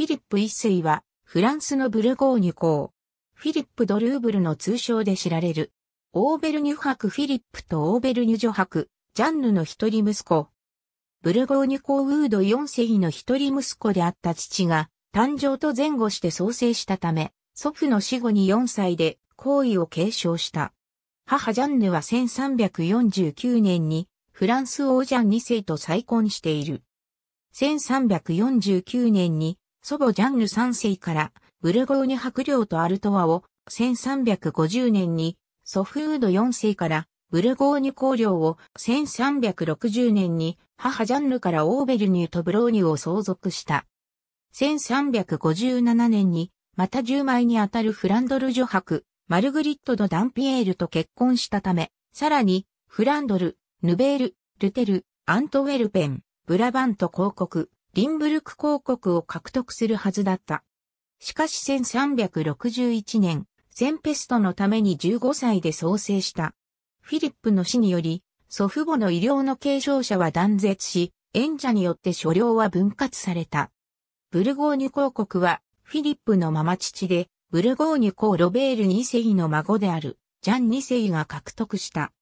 フィリップ一世は、フランスのブルゴーニュ公。フィリップ・ドルーブルの通称で知られる。オーベルニュ博フィリップとオーベルニュ女博、ジャンヌの一人息子。ブルゴーニュ公ウード4世の一人息子であった父が、誕生と前後して創生したため、祖父の死後に4歳で、皇位を継承した。母ジャンヌは1349年にフランス王ジャン2世と再婚している。1349年に祖母ジャンヌ3世からブルゴーニュ白領とアルトワを1350年に、祖父ウード4世からブルゴーニュ公領を1360年に母ジャンヌからオーベルニュとブローニュを相続した。1357年に、また10枚にあたるフランドル女伯、マルグリット・ド・ダンピエールと結婚したため、さらに、フランドル、ヌベール、ルテル、アントウェルペン、ブラバント広告、リンブルク公国を獲得するはずだった。しかし1361年、センペストのために15歳で創生した。フィリップの死により、祖父母の医療の継承者は断絶し、演者によって所領は分割された。ブルゴーニュ公国は、フィリップのママ父で、ブルゴーニュ公ロベール2世の孫である、ジャン2世が獲得した。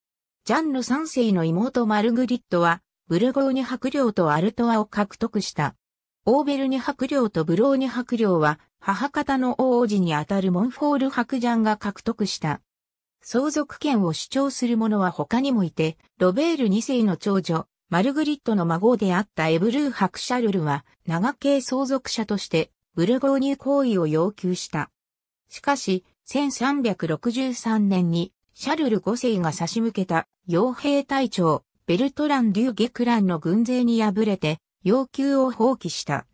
ジャンの3世の妹マルグリットは、ブルゴーニュ伯領とアルトワを獲得した。オーベルニ白領とブローニ白領は、母方の王子にあたるモンフォール白ジャンが獲得した。相続権を主張する者は他にもいて、ロベール2世の長女、マルグリットの孫であったエブルー伯シャルルは、長系相続者として、ブルゴーニュ行為を要求した。しかし、1363年に、シャルル5世が差し向けた傭兵隊長、ベルトラン・デュ・ゲクランの軍勢に敗れて、要求を放棄した。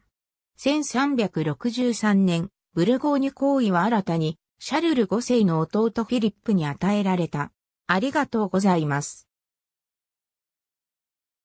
1363年、ブルゴーニュ行為は新たに、シャルル5世の弟フィリップに与えられた。ありがとうございます。